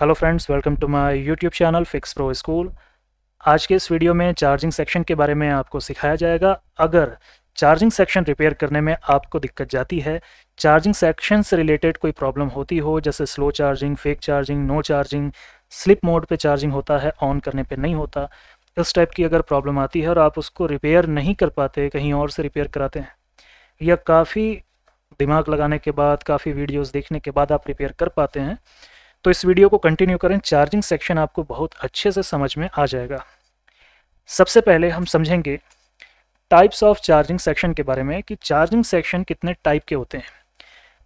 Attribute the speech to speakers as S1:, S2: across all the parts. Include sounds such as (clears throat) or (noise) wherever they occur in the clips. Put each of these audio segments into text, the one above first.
S1: hello friends welcome to my YouTube channel fix pro school आज के इस video में चार्जिंग सेक्शन के बारे में आपको सिखाया जाएगा अगर चार्जिंग सेक्शन रिपेयर करने में आपको दिक्कत जाती है चार्जिंग सेक्शन से रिलेटेड कोई प्रॉब्लम होती हो जैसे slow charging fake charging no charging sleep mode पर चार्जिंग होता है ऑन करने पर नहीं होता इस टाइप की अगर प्रॉब्लम आती है और आप उसको रिपेयर नहीं कर पाते कहीं और से रिपेयर कराते हैं या काफ़ी दिमाग लगाने के बाद काफ़ी वीडियोज़ देखने के बाद आप रिपेयर कर पाते हैं तो इस वीडियो को कंटिन्यू करें चार्जिंग सेक्शन आपको बहुत अच्छे से समझ में आ जाएगा सबसे पहले हम समझेंगे टाइप्स ऑफ चार्जिंग सेक्शन के बारे में कि चार्जिंग सेक्शन कितने टाइप के होते हैं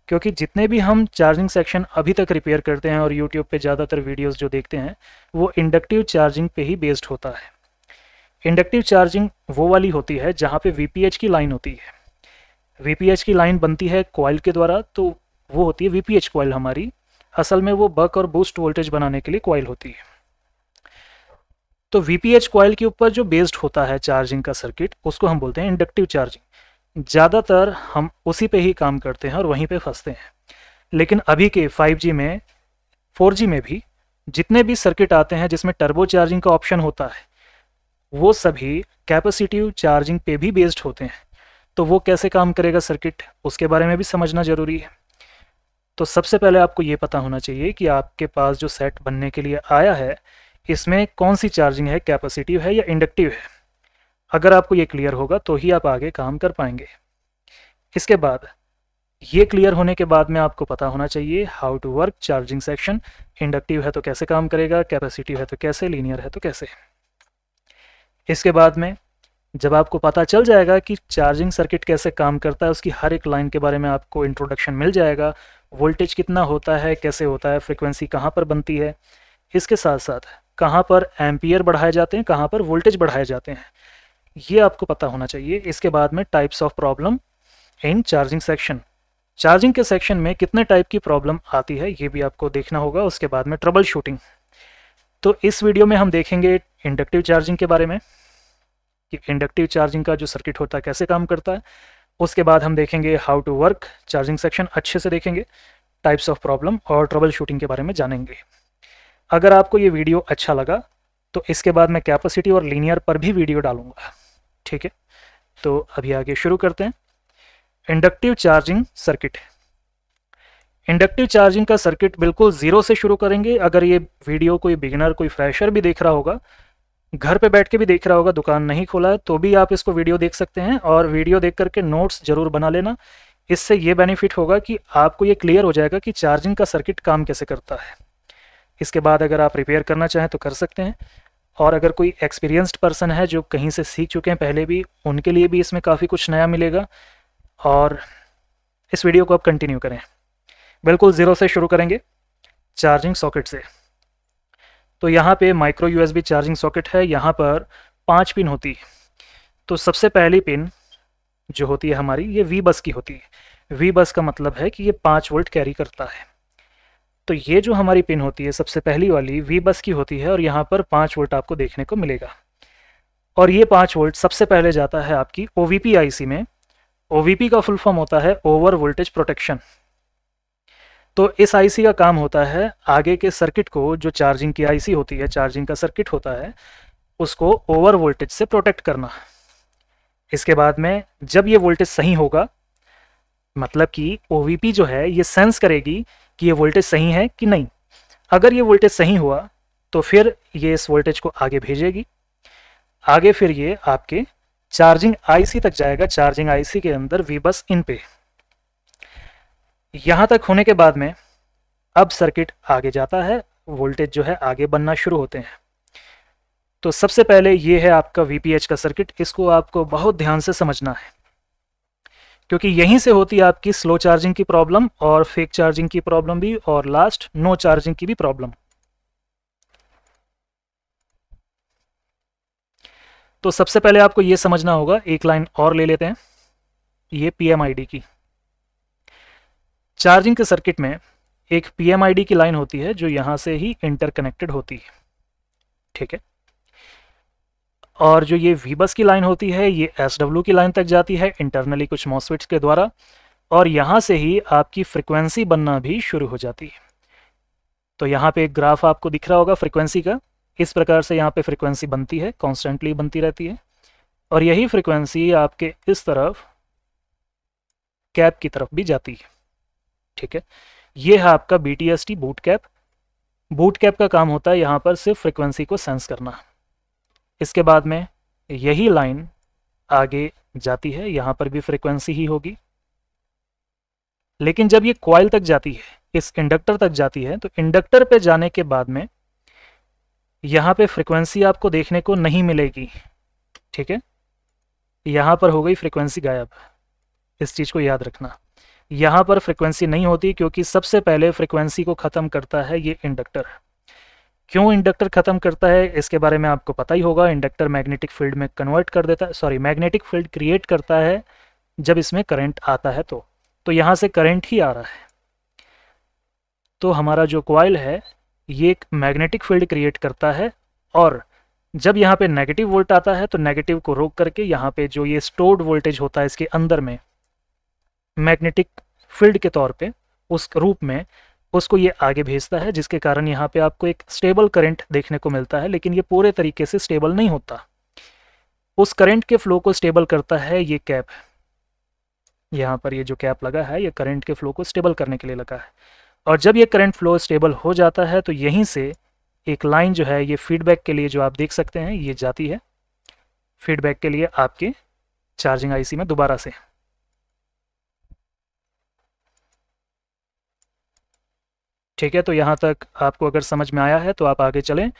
S1: क्योंकि जितने भी हम चार्जिंग सेक्शन अभी तक रिपेयर करते हैं और यूट्यूब पे ज़्यादातर वीडियोस जो देखते हैं वो इंडक्टिव चार्जिंग पे ही बेस्ड होता है इंडक्टिव चार्जिंग वो वाली होती है जहाँ पे वी की लाइन होती है वी की लाइन बनती है कॉयल के द्वारा तो वो होती है वी पी कॉयल हमारी असल में वो बक और बूस्ट वोल्टेज बनाने के लिए क्वाइल होती है तो वीपीएच क्वाइल के ऊपर जो बेस्ड होता है चार्जिंग का सर्किट उसको हम बोलते हैं इंडक्टिव चार्जिंग ज़्यादातर हम उसी पे ही काम करते हैं और वहीं पे फंसते हैं लेकिन अभी के 5G में 4G में भी जितने भी सर्किट आते हैं जिसमें टर्बो चार्जिंग का ऑप्शन होता है वो सभी कैपेसिटिव चार्जिंग पे भी बेस्ड होते हैं तो वो कैसे काम करेगा सर्किट उसके बारे में भी समझना ज़रूरी है तो सबसे पहले आपको ये पता होना चाहिए कि आपके पास जो सेट बनने के लिए आया है इसमें कौन सी चार्जिंग है कैपेसिटिव है या इंडक्टिव है अगर आपको ये क्लियर होगा तो ही आप आगे काम कर पाएंगे इसके बाद ये क्लियर होने के बाद में आपको पता होना चाहिए how to work charging section inductive है तो कैसे काम करेगा कैपेसिटिव है तो कैसे लीनियर है तो कैसे इसके बाद में जब आपको पता चल जाएगा कि चार्जिंग सर्किट कैसे काम करता है उसकी हर एक लाइन के बारे में आपको इंट्रोडक्शन मिल जाएगा वोल्टेज कितना होता है कैसे होता है फ्रिक्वेंसी कहाँ पर बनती है इसके साथ साथ कहाँ पर एम्पियर बढ़ाए जाते हैं कहाँ पर वोल्टेज बढ़ाए जाते हैं ये आपको पता होना चाहिए इसके बाद में types of problem in charging section charging के सेक्शन में कितने टाइप की प्रॉब्लम आती है ये भी आपको देखना होगा उसके बाद में ट्रबल शूटिंग तो इस वीडियो में हम देखेंगे इंडक्टिव चार्जिंग के बारे में कि इंडक्टिव चार्जिंग का जो सर्किट होता है कैसे काम करता है उसके बाद हम देखेंगे how to work charging section अच्छे से देखेंगे टाइप्स ऑफ प्रॉब्लम और ट्रबल शूटिंग के बारे में जानेंगे अगर आपको ये वीडियो अच्छा लगा तो इसके बाद मैं कैपेसिटी और लीनियर पर भी वीडियो डालूंगा ठीक है तो अभी आगे शुरू करते हैं inductive charging circuit inductive charging का सर्किट बिल्कुल ज़ीरो से शुरू करेंगे अगर ये वीडियो कोई बिगिनर कोई फ्रेशर भी देख रहा होगा घर पे बैठ के भी देख रहा होगा दुकान नहीं खोला है तो भी आप इसको वीडियो देख सकते हैं और वीडियो देख करके नोट्स जरूर बना लेना इससे ये बेनिफिट होगा कि आपको ये क्लियर हो जाएगा कि चार्जिंग का सर्किट काम कैसे करता है इसके बाद अगर आप रिपेयर करना चाहें तो कर सकते हैं और अगर कोई एक्सपीरियंस्ड पर्सन है जो कहीं से सीख चुके हैं पहले भी उनके लिए भी इसमें काफ़ी कुछ नया मिलेगा और इस वीडियो को आप कंटिन्यू करें बिल्कुल ज़ीरो से शुरू करेंगे चार्जिंग सॉकेट से तो यहाँ पे माइक्रो यूएसबी चार्जिंग सॉकेट है यहाँ पर पाँच पिन होती है तो सबसे पहली पिन जो होती है हमारी ये वी बस की होती है वी बस का मतलब है कि ये पाँच वोल्ट कैरी करता है तो ये जो हमारी पिन होती है सबसे पहली वाली वी बस की होती है और यहाँ पर पाँच वोल्ट आपको देखने को मिलेगा और ये पाँच वोल्ट सबसे पहले जाता है आपकी ओ वी में ओ का फुल फॉर्म होता है ओवर वोल्टेज प्रोटेक्शन तो इस आईसी का काम होता है आगे के सर्किट को जो चार्जिंग की आईसी होती है चार्जिंग का सर्किट होता है उसको ओवर वोल्टेज से प्रोटेक्ट करना इसके बाद में जब ये वोल्टेज सही होगा मतलब कि ओ जो है ये सेंस करेगी कि ये वोल्टेज सही है कि नहीं अगर ये वोल्टेज सही हुआ तो फिर ये इस वोल्टेज को आगे भेजेगी आगे फिर ये आपके चार्जिंग आईसी तक जाएगा चार्जिंग आईसी के अंदर वी बस इन पे यहाँ तक होने के बाद में अब सर्किट आगे जाता है वोल्टेज जो है आगे बनना शुरू होते हैं तो सबसे पहले ये है आपका वी का सर्किट इसको आपको बहुत ध्यान से समझना है क्योंकि यहीं से होती है आपकी स्लो चार्जिंग की प्रॉब्लम और फेक चार्जिंग की प्रॉब्लम भी और लास्ट नो चार्जिंग की भी प्रॉब्लम तो सबसे पहले आपको यह समझना होगा एक लाइन और ले लेते हैं ये पी की चार्जिंग के सर्किट में एक पी की लाइन होती है जो यहाँ से ही इंटरकनेक्टेड होती है ठीक है और जो ये वी बस की लाइन होती है ये एस की लाइन तक जाती है इंटरनली कुछ मॉसविट्स के द्वारा और यहाँ से ही आपकी फ्रिक्वेंसी बनना भी शुरू हो जाती है तो यहाँ पे एक ग्राफ आपको दिख रहा होगा फ्रिक्वेंसी का इस प्रकार से यहाँ पे फ्रिक्वेंसी बनती है कॉन्स्टेंटली बनती रहती है और यही फ्रिक्वेंसी आपके इस तरफ कैप की तरफ भी जाती है ठीक है ये है आपका B T S T boot cap boot cap का काम होता है यहाँ पर सिर्फ फ्रिक्वेंसी को सेंस करना इसके बाद में यही लाइन आगे जाती है यहाँ पर भी फ्रिक्वेंसी ही होगी लेकिन जब ये क्वाइल तक जाती है इस इंडक्टर तक जाती है तो इंडक्टर पे जाने के बाद में यहाँ पे फ्रिक्वेंसी आपको देखने को नहीं मिलेगी ठीक है यहाँ पर हो गई फ्रिक्वेंसी गायब इस चीज़ को याद रखना यहाँ पर फ्रिक्वेंसी नहीं होती क्योंकि सबसे पहले फ्रिक्वेंसी को ख़त्म करता है ये इंडक्टर क्यों इंडक्टर ख़त्म करता है इसके बारे में आपको पता ही होगा इंडक्टर मैग्नेटिक फील्ड में कन्वर्ट कर देता है सॉरी मैग्नेटिक फील्ड क्रिएट करता है जब इसमें करंट आता है तो तो यहाँ से करंट ही आ रहा है तो हमारा जो क्वाइल है ये एक मैग्नेटिक फील्ड क्रिएट करता है और जब यहाँ पे नेगेटिव वोल्ट आता है तो नेगेटिव को रोक करके यहाँ पे जो ये स्टोर्ड वोल्टेज होता है इसके अंदर में मैग्नेटिक फील्ड के तौर पे उस रूप में उसको ये आगे भेजता है जिसके कारण यहाँ पे आपको एक स्टेबल करंट देखने को मिलता है लेकिन ये पूरे तरीके से स्टेबल नहीं होता उस करंट के फ्लो को स्टेबल करता है ये कैप यहाँ पर ये जो कैप लगा है ये करंट के फ्लो को स्टेबल करने के लिए लगा है और जब ये करंट फ्लो स्टेबल हो जाता है तो यहीं से एक लाइन जो है ये फीडबैक के लिए जो आप देख सकते हैं ये जाती है फीडबैक के लिए आपके चार्जिंग आईसी में दोबारा से ठीक है तो यहाँ तक आपको अगर समझ में आया है तो आप आगे चलें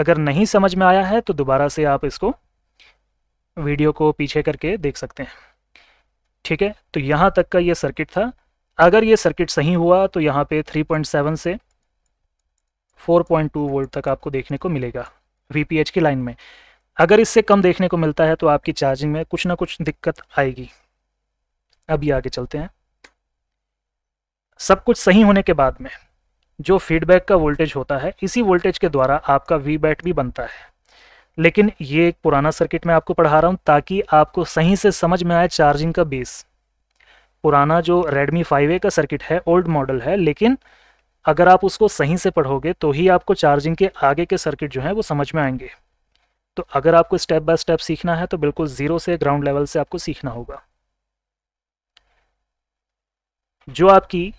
S1: अगर नहीं समझ में आया है तो दोबारा से आप इसको वीडियो को पीछे करके देख सकते हैं ठीक है तो यहाँ तक का ये सर्किट था अगर ये सर्किट सही हुआ तो यहाँ पे 3.7 से 4.2 वोल्ट तक आपको देखने को मिलेगा वी की लाइन में अगर इससे कम देखने को मिलता है तो आपकी चार्जिंग में कुछ ना कुछ दिक्कत आएगी अभी आगे चलते हैं सब कुछ सही होने के बाद में जो फीडबैक का वोल्टेज होता है इसी वोल्टेज के द्वारा आपका वी बैट भी बनता है लेकिन ये एक पुराना सर्किट मैं आपको पढ़ा रहा हूँ ताकि आपको सही से समझ में आए चार्जिंग का बेस पुराना जो रेडमी फाइव का सर्किट है ओल्ड मॉडल है लेकिन अगर आप उसको सही से पढ़ोगे तो ही आपको चार्जिंग के आगे के सर्किट जो हैं वो समझ में आएंगे तो अगर आपको स्टेप बाय स्टेप सीखना है तो बिल्कुल ज़ीरो से ग्राउंड लेवल से आपको सीखना होगा जो आपकी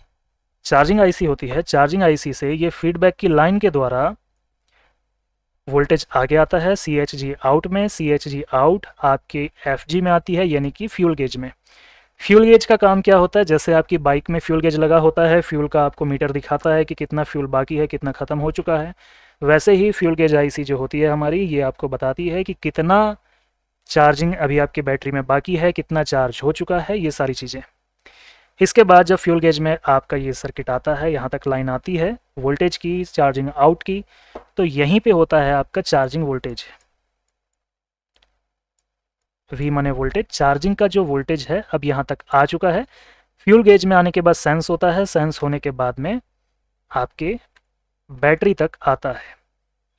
S1: चार्जिंग आईसी होती है चार्जिंग आईसी से ये फीडबैक की लाइन के द्वारा वोल्टेज आगे आता है सी एच जी आउट में सी एच जी आउट आपके एफ जी में आती है यानी कि फ्यूल गेज में फ्यूल गेज का काम क्या होता है जैसे आपकी बाइक में फ्यूल गेज लगा होता है फ्यूल का आपको मीटर दिखाता है कि कितना फ्यूल बाकी है कितना ख़त्म हो चुका है वैसे ही फ्यूल गेज आईसी जो होती है हमारी ये आपको बताती है कि कितना चार्जिंग अभी आपकी बैटरी में बाकी है कितना चार्ज हो चुका है ये सारी चीज़ें इसके बाद जब फ्यूल गेज में आपका ये सर्किट आता है यहाँ तक लाइन आती है वोल्टेज की चार्जिंग आउट की तो यहीं पे होता है आपका चार्जिंग वोल्टेज वी माने वोल्टेज चार्जिंग का जो वोल्टेज है अब यहाँ तक आ चुका है फ्यूल गेज में आने के बाद सेंस होता है सेंस होने के बाद में आपके बैटरी तक आता है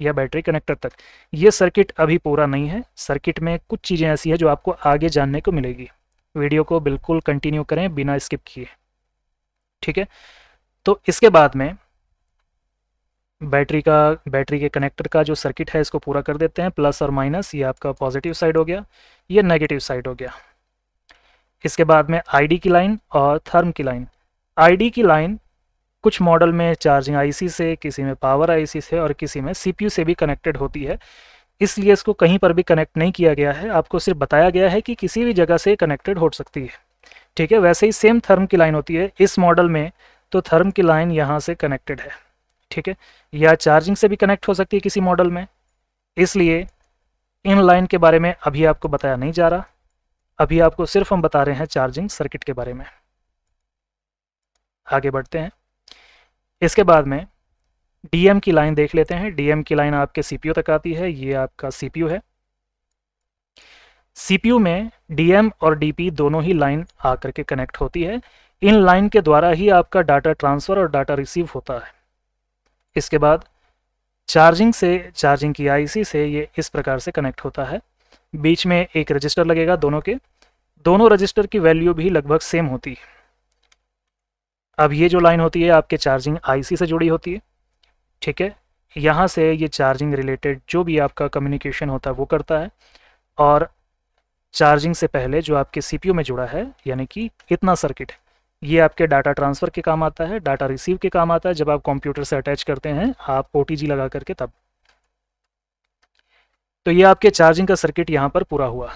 S1: या बैटरी कनेक्टर तक ये सर्किट अभी पूरा नहीं है सर्किट में कुछ चीज़ें ऐसी है जो आपको आगे जानने को मिलेगी वीडियो को बिल्कुल कंटिन्यू करें बिना स्किप किए ठीक है तो इसके बाद में बैटरी का बैटरी के कनेक्टर का जो सर्किट है इसको पूरा कर देते हैं प्लस और माइनस ये आपका पॉजिटिव साइड हो गया ये नेगेटिव साइड हो गया इसके बाद में आईडी की लाइन और थर्म की लाइन आईडी की लाइन कुछ मॉडल में चार्जिंग आईसी से किसी में पावर आईसी से और किसी में सीपीयू से भी कनेक्टेड होती है इसलिए इसको कहीं पर भी कनेक्ट नहीं किया गया है आपको सिर्फ बताया गया है कि किसी भी जगह से कनेक्टेड हो सकती है ठीक है वैसे ही सेम थर्म की लाइन होती है इस मॉडल में तो थर्म की लाइन यहाँ से कनेक्टेड है ठीक है या चार्जिंग से भी कनेक्ट हो सकती है किसी मॉडल में इसलिए इन लाइन के बारे में अभी आपको बताया नहीं जा रहा अभी आपको सिर्फ हम बता रहे हैं चार्जिंग सर्किट के बारे में आगे बढ़ते हैं इसके बाद में डीएम की लाइन देख लेते हैं डीएम की लाइन आपके सीपीयू तक आती है ये आपका सीपीयू है सीपीयू में डीएम और डीपी दोनों ही लाइन आकर के कनेक्ट होती है इन लाइन के द्वारा ही आपका डाटा ट्रांसफ़र और डाटा रिसीव होता है इसके बाद चार्जिंग से चार्जिंग की आईसी से ये इस प्रकार से कनेक्ट होता है बीच में एक रजिस्टर लगेगा दोनों के दोनों रजिस्टर की वैल्यू भी लगभग सेम होती है अब ये जो लाइन होती है आपके चार्जिंग आईसी से जुड़ी होती है ठीक है यहाँ से ये चार्जिंग रिलेटेड जो भी आपका कम्युनिकेशन होता है वो करता है और चार्जिंग से पहले जो आपके सी में जुड़ा है यानी कि इतना सर्किट है ये आपके डाटा ट्रांसफ़र के काम आता है डाटा रिसीव के काम आता है जब आप कंप्यूटर से अटैच करते हैं आप ओ लगा करके तब तो ये आपके चार्जिंग का सर्किट यहाँ पर पूरा हुआ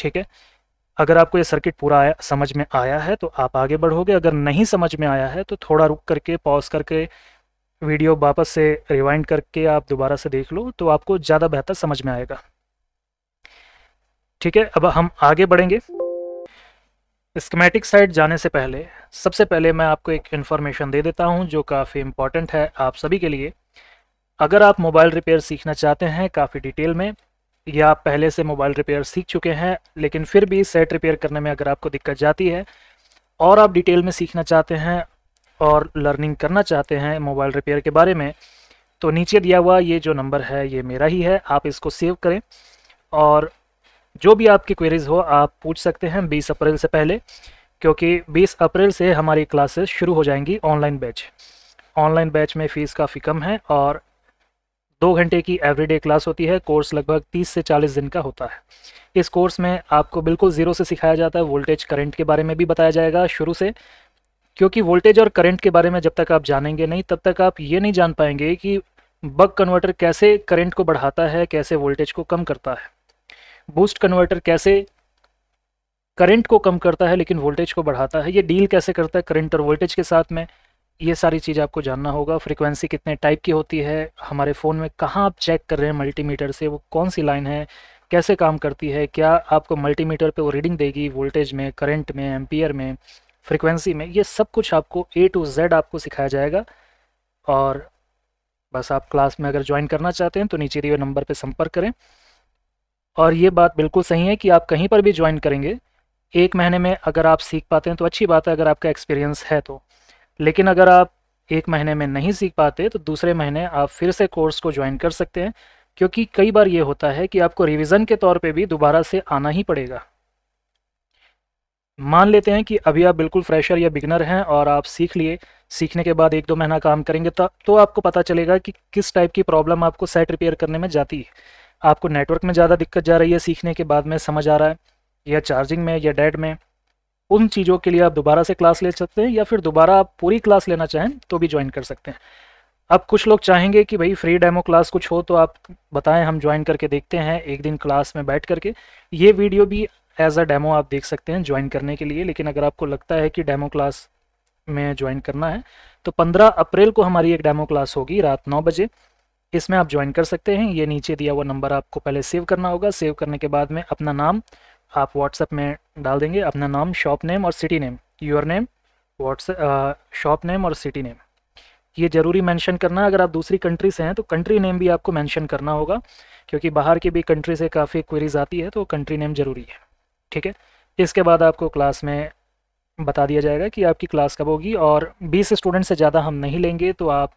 S1: ठीक है अगर आपको ये सर्किट पूरा आया समझ में आया है तो आप आगे बढ़ोगे अगर नहीं समझ में आया है तो थोड़ा रुक करके पॉज करके वीडियो वापस से रिवाइंड करके आप दोबारा से देख लो तो आपको ज़्यादा बेहतर समझ में आएगा ठीक है अब हम आगे बढ़ेंगे स्कमेटिक साइड जाने से पहले सबसे पहले मैं आपको एक इन्फॉर्मेशन दे देता हूं जो काफ़ी इम्पॉर्टेंट है आप सभी के लिए अगर आप मोबाइल रिपेयर सीखना चाहते हैं काफ़ी डिटेल में या आप पहले से मोबाइल रिपेयर सीख चुके हैं लेकिन फिर भी सेट रिपेयर करने में अगर आपको दिक्कत जाती है और आप डिटेल में सीखना चाहते हैं और लर्निंग करना चाहते हैं मोबाइल रिपेयर के बारे में तो नीचे दिया हुआ ये जो नंबर है ये मेरा ही है आप इसको सेव करें और जो भी आपकी क्वेरीज हो आप पूछ सकते हैं 20 अप्रैल से पहले क्योंकि 20 अप्रैल से हमारी क्लासेस शुरू हो जाएंगी ऑनलाइन बैच ऑनलाइन बैच में फ़ीस काफ़ी कम है और दो घंटे की एवरीडे क्लास होती है कोर्स लगभग 30 से 40 दिन का होता है इस कोर्स में आपको बिल्कुल ज़ीरो से सिखाया जाता है वोल्टेज करंट के बारे में भी बताया जाएगा शुरू से क्योंकि वोल्टेज और करंट के बारे में जब तक आप जानेंगे नहीं तब तक आप ये नहीं जान पाएंगे कि बग कन्वर्टर कैसे करंट को बढ़ाता है कैसे वोल्टेज को कम करता है बूस्ट कन्वर्टर कैसे करंट को कम करता है लेकिन वोल्टेज को बढ़ाता है ये डील कैसे करता है करंट और वोल्टेज के साथ में ये सारी चीज़ आपको जानना होगा फ्रिक्वेंसी कितने टाइप की होती है हमारे फ़ोन में कहाँ आप चेक कर रहे हैं मल्टीमीटर से वो कौन सी लाइन है कैसे काम करती है क्या आपको मल्टीमीटर पे वो रीडिंग देगी वोल्टेज में करंट में एम्पियर में फ्रिक्वेंसी में ये सब कुछ आपको ए टू जेड आपको सिखाया जाएगा और बस आप क्लास में अगर ज्वाइन करना चाहते हैं तो नीचे दिए नंबर पर संपर्क करें और ये बात बिल्कुल सही है कि आप कहीं पर भी ज्वाइन करेंगे एक महीने में अगर आप सीख पाते हैं तो अच्छी बात है अगर आपका एक्सपीरियंस है तो लेकिन अगर आप एक महीने में नहीं सीख पाते तो दूसरे महीने आप फिर से कोर्स को ज्वाइन कर सकते हैं क्योंकि कई बार ये होता है कि आपको रिवीजन के तौर पे भी दोबारा से आना ही पड़ेगा मान लेते हैं कि अभी आप बिल्कुल फ्रेशर या बिगनर हैं और आप सीख लिए सीखने के बाद एक दो महीना काम करेंगे तो, तो आपको पता चलेगा कि किस टाइप की प्रॉब्लम आपको सेट रिपेयर करने में जाती है आपको नेटवर्क में ज़्यादा दिक्कत जा रही है सीखने के बाद में समझ आ रहा है या चार्जिंग में या डेड में उन चीज़ों के लिए आप दोबारा से क्लास ले सकते हैं या फिर दोबारा आप पूरी क्लास लेना चाहें तो भी ज्वाइन कर सकते हैं अब कुछ लोग चाहेंगे कि भाई फ्री डेमो क्लास कुछ हो तो आप बताएं हम ज्वाइन करके देखते हैं एक दिन क्लास में बैठ करके ये वीडियो भी एज अ डेमो आप देख सकते हैं ज्वाइन करने के लिए लेकिन अगर आपको लगता है कि डेमो क्लास में ज्वाइन करना है तो 15 अप्रैल को हमारी एक डेमो क्लास होगी रात नौ बजे इसमें आप ज्वाइन कर सकते हैं ये नीचे दिया हुआ नंबर आपको पहले सेव करना होगा सेव करने के बाद में अपना नाम आप व्हाट्सएप में डाल देंगे अपना नाम शॉप नेम और city name your name WhatsApp shop name और सिटी नेम ये ज़रूरी मेंशन करना अगर आप दूसरी कंट्री से हैं तो कंट्री नेम भी आपको मेंशन करना होगा क्योंकि बाहर की भी कंट्री से काफ़ी क्वेरीज आती है तो कंट्री नेम ज़रूरी है ठीक है इसके बाद आपको क्लास में बता दिया जाएगा कि आपकी क्लास कब होगी और 20 स्टूडेंट से ज़्यादा हम नहीं लेंगे तो आप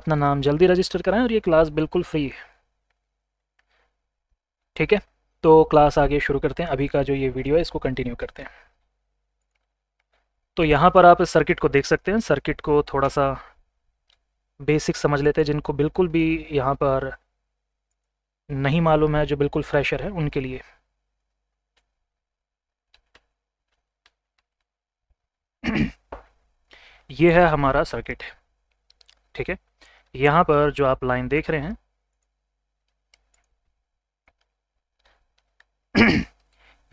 S1: अपना नाम जल्दी रजिस्टर कराएं और ये क्लास बिल्कुल फ्री है ठीक है तो क्लास आगे शुरू करते हैं अभी का जो ये वीडियो है इसको कंटिन्यू करते हैं तो यहाँ पर आप सर्किट को देख सकते हैं सर्किट को थोड़ा सा बेसिक समझ लेते हैं जिनको बिल्कुल भी यहाँ पर नहीं मालूम है जो बिल्कुल फ्रेशर है उनके लिए ये है हमारा सर्किट ठीक है यहाँ पर जो आप लाइन देख रहे हैं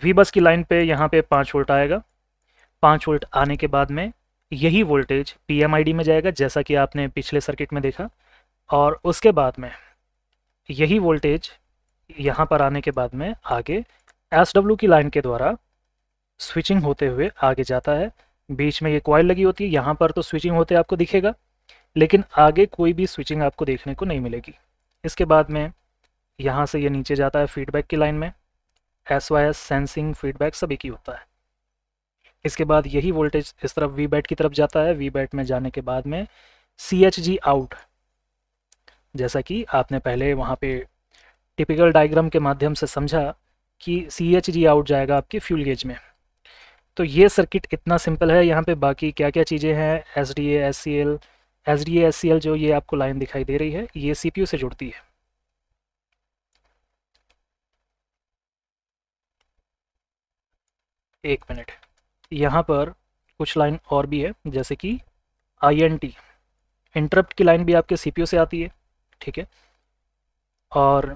S1: वी (clears throat) बस की लाइन पे यहाँ पे पाँच वोल्ट आएगा पाँच वोल्ट आने के बाद में यही वोल्टेज पीएमआईडी में जाएगा जैसा कि आपने पिछले सर्किट में देखा और उसके बाद में यही वोल्टेज यहाँ पर आने के बाद में आगे एस की लाइन के द्वारा स्विचिंग होते हुए आगे जाता है बीच में ये क्वाइल लगी होती है यहाँ पर तो स्विचिंग होते आपको दिखेगा लेकिन आगे कोई भी स्विचिंग आपको देखने को नहीं मिलेगी इसके बाद में यहाँ से ये नीचे जाता है फीडबैक की लाइन में S Y S sensing feedback सभी की होता है इसके बाद यही वोल्टेज इस तरफ वी बैट की तरफ जाता है वी बैट में जाने के बाद में सी एच जी आउट जैसा कि आपने पहले वहाँ पे टिपिकल डायग्राम के माध्यम से समझा कि सी एच जी आउट जाएगा आपके फ्यूल गेज में तो ये सर्किट इतना सिंपल है यहाँ पे बाकी क्या क्या चीज़ें हैं S D S C L S D S C L जो ये आपको लाइन दिखाई दे रही है ये सी पी यू से जुड़ती है एक मिनट यहाँ पर कुछ लाइन और भी है जैसे कि आई एन टी इंटरप्ट की लाइन भी आपके सी पी यू से आती है ठीक है और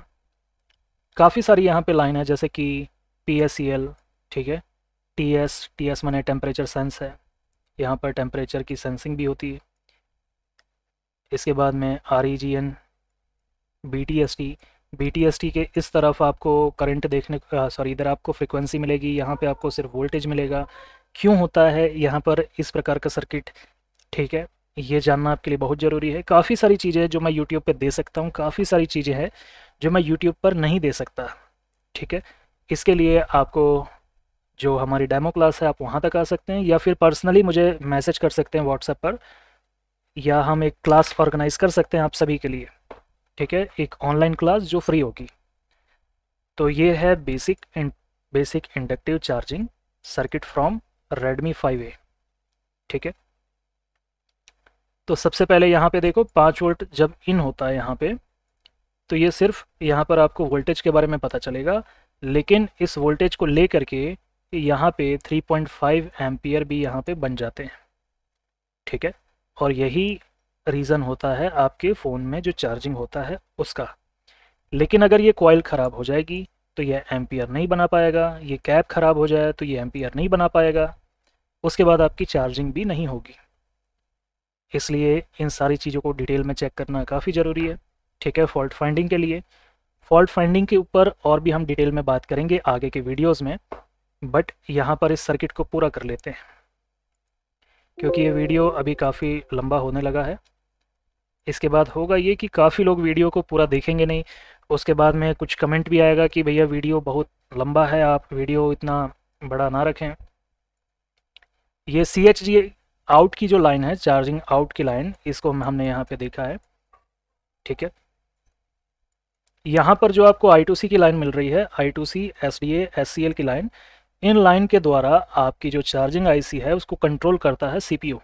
S1: काफ़ी सारी यहाँ पे लाइन है जैसे कि पी एस सी एल ठीक है टी एस टी एस मैंने टेम्परेचर सेंस है यहाँ पर टेम्परेचर की सेंसिंग भी होती है इसके बाद में R E G N B T S T B T S T के इस तरफ आपको करंट देखने सॉरी इधर आपको फ्रिक्वेंसी मिलेगी यहाँ पे आपको सिर्फ वोल्टेज मिलेगा क्यों होता है यहाँ पर इस प्रकार का सर्किट ठीक है ये जानना आपके लिए बहुत ज़रूरी है काफ़ी सारी चीज़ें जो मैं यूट्यूब पर दे सकता हूँ काफ़ी सारी चीज़ें हैं जो मैं यूट्यूब पर नहीं दे सकता ठीक है इसके लिए आपको जो हमारी डेमो क्लास है आप वहाँ तक आ सकते हैं या फिर पर्सनली मुझे मैसेज कर सकते हैं व्हाट्सएप पर या हम एक क्लास ऑर्गेनाइज कर सकते हैं आप सभी के लिए ठीक है एक ऑनलाइन क्लास जो फ्री होगी तो ये है basic basic inductive charging circuit from Redmi five A ठीक है तो सबसे पहले यहाँ पे देखो पाँच वोल्ट जब इन होता है यहाँ पे तो ये सिर्फ यहाँ पर आपको वोल्टेज के बारे में पता चलेगा लेकिन इस वोल्टेज को ले करके यहाँ पे 3.5 पॉइंट भी यहाँ पे बन जाते हैं ठीक है और यही रीज़न होता है आपके फ़ोन में जो चार्जिंग होता है उसका लेकिन अगर ये कॉयल ख़राब हो जाएगी तो ये एम्पियर नहीं बना पाएगा ये कैप ख़राब हो जाए तो ये एम्पियर नहीं बना पाएगा उसके बाद आपकी चार्जिंग भी नहीं होगी इसलिए इन सारी चीज़ों को डिटेल में चेक करना काफ़ी ज़रूरी है ठीक है फॉल्ट फाइंडिंग के लिए फॉल्ट फाइंडिंग के ऊपर और भी हम डिटेल में बात करेंगे आगे के वीडियोस में बट यहाँ पर इस सर्किट को पूरा कर लेते हैं क्योंकि ये वीडियो अभी काफ़ी लंबा होने लगा है इसके बाद होगा ये कि काफ़ी लोग वीडियो को पूरा देखेंगे नहीं उसके बाद में कुछ कमेंट भी आएगा कि भैया वीडियो बहुत लंबा है आप वीडियो इतना बड़ा ना रखें ये सी एच जी आउट की जो लाइन है चार्जिंग आउट की लाइन इसको हमने यहाँ पे देखा है ठीक है यहाँ पर जो आपको आई टू सी की लाइन मिल रही है I two C S D S C L की लाइन इन लाइन के द्वारा आपकी जो चार्जिंग आईसी है उसको कंट्रोल करता है सीपीयू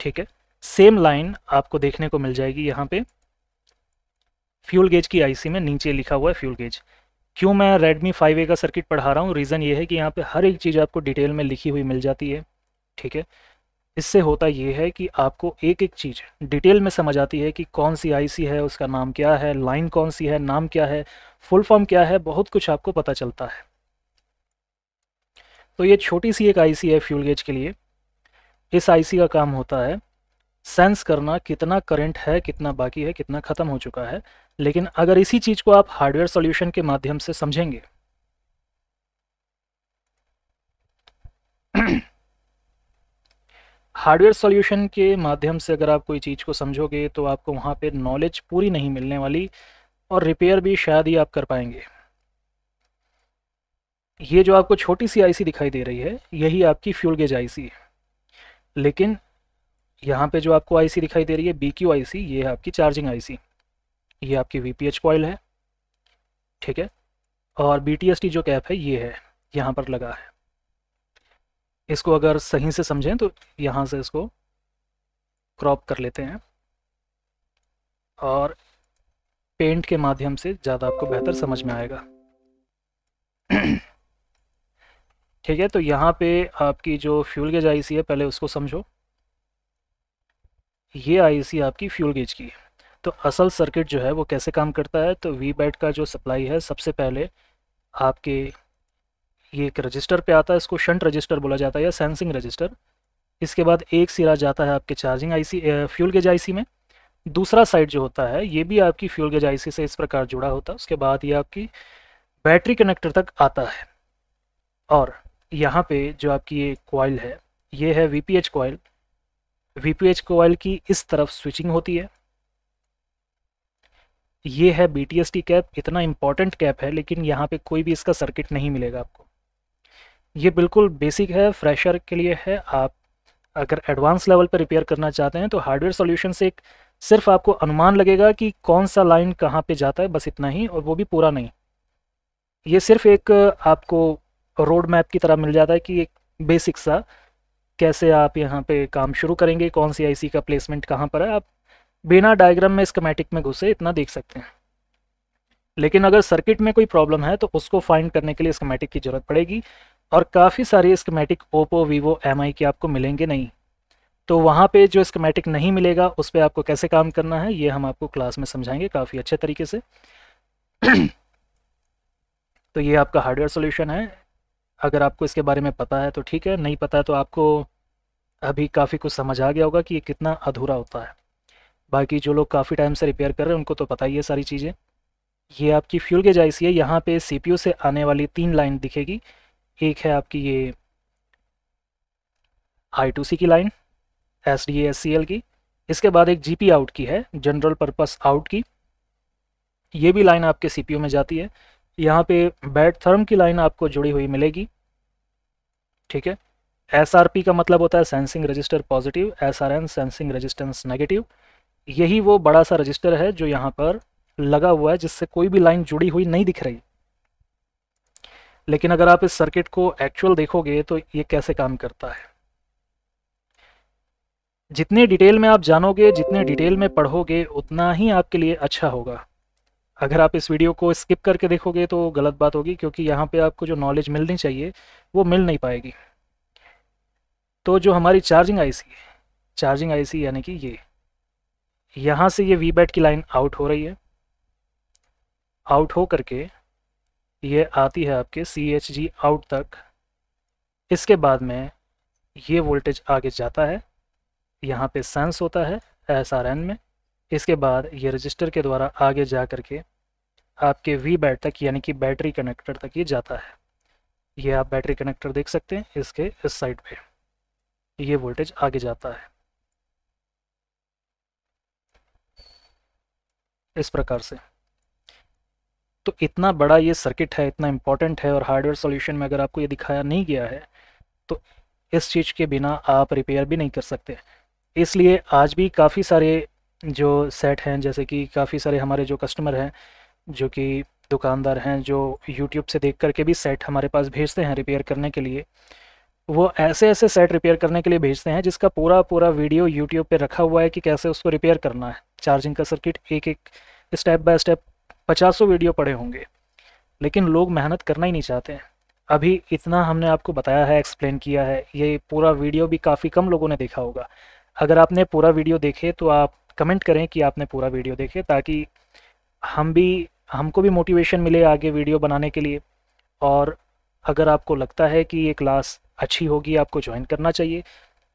S1: ठीक है सेम लाइन आपको देखने को मिल जाएगी यहाँ पे फ्यूल गेज की आईसी में नीचे लिखा हुआ है फ्यूल गेज क्यों मैं रेडमी फाइव का सर्किट पढ़ा रहा हूँ रीज़न ये है कि यहाँ पे हर एक चीज़ आपको डिटेल में लिखी हुई मिल जाती है ठीक है इससे होता ये है कि आपको एक एक चीज़ डिटेल में समझ आती है कि कौन सी आईसी है उसका नाम क्या है लाइन कौन सी है नाम क्या है फुल फॉर्म क्या है बहुत कुछ आपको पता चलता है तो ये छोटी सी एक आईसी है फ्यूल गेज के लिए इस आईसी का काम होता है सेंस करना कितना करंट है कितना बाकी है कितना ख़त्म हो चुका है लेकिन अगर इसी चीज़ को आप हार्डवेयर सॉल्यूशन के माध्यम से समझेंगे हार्डवेयर (clears throat) सॉल्यूशन के माध्यम से अगर आप कोई चीज़ को समझोगे तो आपको वहाँ पे नॉलेज पूरी नहीं मिलने वाली और रिपेयर भी शायद ही आप कर पाएंगे ये जो आपको छोटी सी आईसी दिखाई दे रही है यही आपकी फ्यूल गेज आईसी है लेकिन यहाँ पे जो आपको आईसी दिखाई दे रही है बी क्यू आई ये आपकी चार्जिंग आईसी ये आपकी वी पी एच कॉयल है ठीक है और बी टी एस टी जो कैप है ये है यहाँ पर लगा है इसको अगर सही से समझें तो यहाँ से इसको क्रॉप कर लेते हैं और पेंट के माध्यम से ज़्यादा आपको बेहतर समझ में आएगा (clears throat) ठीक है तो यहाँ पे आपकी जो फ्यूल गेज आईसी है पहले उसको समझो ये आईसी आपकी फ्यूल गेज की है तो असल सर्किट जो है वो कैसे काम करता है तो वी बैट का जो सप्लाई है सबसे पहले आपके ये एक रजिस्टर पे आता है इसको शंट रजिस्टर बोला जाता है या सेंसिंग रजिस्टर इसके बाद एक सिरा जाता है आपके charging IC fuel gauge IC में दूसरा साइड जो होता है ये भी आपकी फ्यूल गेज आईसी से इस प्रकार जुड़ा होता है उसके बाद ये आपकी बैटरी कनेक्टर तक आता है और यहाँ पे जो आपकी ये कोयल है ये है V P H coil V P H coil की इस तरफ स्विचिंग होती है ये है B T S T cap इतना इम्पॉर्टेंट कैप है लेकिन यहाँ पे कोई भी इसका सर्किट नहीं मिलेगा आपको ये बिल्कुल बेसिक है फ्रेशर के लिए है आप अगर एडवांस लेवल पर रिपेयर करना चाहते हैं तो हार्डवेयर सोल्यूशन से एक सिर्फ आपको अनुमान लगेगा कि कौन सा लाइन कहाँ पे जाता है बस इतना ही और वो भी पूरा नहीं ये सिर्फ एक आपको रोड मैप की तरह मिल जाता है कि एक बेसिक सा कैसे आप यहाँ पे काम शुरू करेंगे कौन सी आईसी का प्लेसमेंट कहाँ पर है आप बिना डायग्राम में स्कमेटिक में घुसे इतना देख सकते हैं लेकिन अगर सर्किट में कोई प्रॉब्लम है तो उसको फाइंड करने के लिए स्कमेटिक की ज़रूरत पड़ेगी और काफ़ी सारे स्कमेटिक ओप्पो वीवो एम के आपको मिलेंगे नहीं तो वहाँ पे जो स्कमेटिक नहीं मिलेगा उस पर आपको कैसे काम करना है ये हम आपको क्लास में समझाएंगे काफ़ी अच्छे तरीके से (clears throat) तो ये आपका हार्डवेयर सोल्यूशन है अगर आपको इसके बारे में पता है तो ठीक है नहीं पता है तो आपको अभी काफ़ी कुछ समझ आ गया होगा कि ये कितना अधूरा होता है बाकी जो लोग काफ़ी टाइम से रिपेयर कर रहे हैं उनको तो पता ही है सारी चीज़ें ये आपकी फ्यूल गेज सी है यहाँ पे सीपीयू से आने वाली तीन लाइन दिखेगी एक है आपकी ये आई टू सी की line S D S C L की इसके बाद एक जी पी आउट की है जनरल पर्पज़ आउट की ये भी लाइन आपके सी पी यू में जाती है यहाँ पे बैट थर्म की लाइन आपको जुड़ी हुई मिलेगी ठीक है एस का मतलब होता है sensing register positive S sensing resistance negative यही वो बड़ा सा रजिस्टर है जो यहाँ पर लगा हुआ है जिससे कोई भी लाइन जुड़ी हुई नहीं दिख रही लेकिन अगर आप इस सर्किट को एक्चुअल देखोगे तो ये कैसे काम करता है जितने डिटेल में आप जानोगे जितने डिटेल में पढ़ोगे उतना ही आपके लिए अच्छा होगा अगर आप इस वीडियो को स्किप करके देखोगे तो गलत बात होगी क्योंकि यहाँ पे आपको जो नॉलेज मिलनी चाहिए वो मिल नहीं पाएगी तो जो हमारी चार्जिंग आईसी है चार्जिंग आईसी यानी कि ये यहाँ से ये वी बैट की लाइन आउट हो रही है आउट हो करके ये आती है आपके सी एच जी आउट तक इसके बाद में ये वोल्टेज आगे जाता है यहाँ पे सेंस होता है एस आर एन में इसके बाद ये रजिस्टर के द्वारा आगे जा करके आपके वी बैट तक यानी कि बैटरी कनेक्टर तक ये जाता है ये आप बैटरी कनेक्टर देख सकते हैं इसके इस साइड पे ये वोल्टेज आगे जाता है इस प्रकार से तो इतना बड़ा ये सर्किट है इतना इम्पॉर्टेंट है और हार्डवेयर सॉल्यूशन में अगर आपको ये दिखाया नहीं गया है तो इस चीज़ के बिना आप रिपेयर भी नहीं कर सकते इसलिए आज भी काफ़ी सारे जो सेट हैं जैसे कि काफ़ी सारे हमारे जो कस्टमर हैं जो कि दुकानदार हैं जो यूट्यूब से देख करके भी सेट हमारे पास भेजते हैं रिपेयर करने के लिए वो ऐसे ऐसे सेट रिपेयर करने के लिए भेजते हैं जिसका पूरा पूरा वीडियो यूट्यूब पे रखा हुआ है कि कैसे उसको रिपेयर करना है चार्जिंग का सर्किट एक एक स्टेप बाय स्टेप पचासों वीडियो पड़े होंगे लेकिन लोग मेहनत करना ही नहीं चाहते अभी इतना हमने आपको बताया है एक्सप्लेन किया है ये पूरा वीडियो भी काफ़ी कम लोगों ने देखा होगा अगर आपने पूरा वीडियो देखे तो आप कमेंट करें कि आपने पूरा वीडियो देखे ताकि हम भी हमको भी मोटिवेशन मिले आगे वीडियो बनाने के लिए और अगर आपको लगता है कि ये क्लास अच्छी होगी आपको ज्वाइन करना चाहिए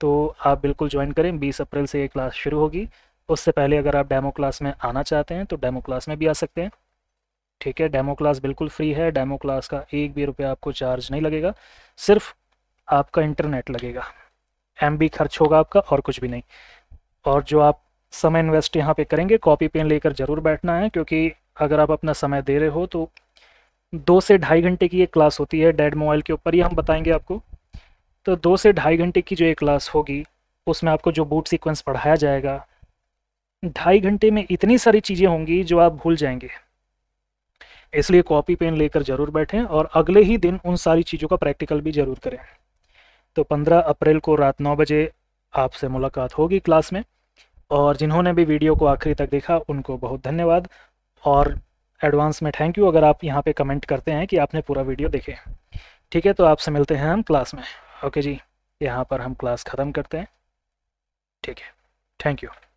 S1: तो आप बिल्कुल ज्वाइन करें 20 अप्रैल से ये क्लास शुरू होगी उससे पहले अगर आप डेमो क्लास में आना चाहते हैं तो डेमो क्लास में भी आ सकते हैं ठीक है डेमो क्लास बिल्कुल फ्री है डेमो क्लास का एक भी रुपया आपको चार्ज नहीं लगेगा सिर्फ आपका इंटरनेट लगेगा एम खर्च होगा आपका और कुछ भी नहीं और जो आप समय इन्वेस्ट यहाँ पे करेंगे कॉपी पेन लेकर ज़रूर बैठना है क्योंकि अगर आप अपना समय दे रहे हो तो दो से ढाई घंटे की एक क्लास होती है डेड मोबाइल के ऊपर ही हम बताएंगे आपको तो दो से ढाई घंटे की जो ये क्लास होगी उसमें आपको जो बूट सीक्वेंस पढ़ाया जाएगा ढाई घंटे में इतनी सारी चीज़ें होंगी जो आप भूल जाएंगे इसलिए कॉपी पेन लेकर ज़रूर बैठें और अगले ही दिन उन सारी चीज़ों का प्रैक्टिकल भी ज़रूर करें तो 15 अप्रैल को रात नौ बजे आपसे मुलाकात होगी क्लास में और जिन्होंने भी वीडियो को आखिरी तक देखा उनको बहुत धन्यवाद और एडवांस में थैंक यू अगर आप यहाँ पे कमेंट करते हैं कि आपने पूरा वीडियो देखे ठीक है तो आपसे मिलते हैं हम क्लास में ओके जी यहाँ पर हम क्लास ख़त्म करते हैं ठीक है थैंक यू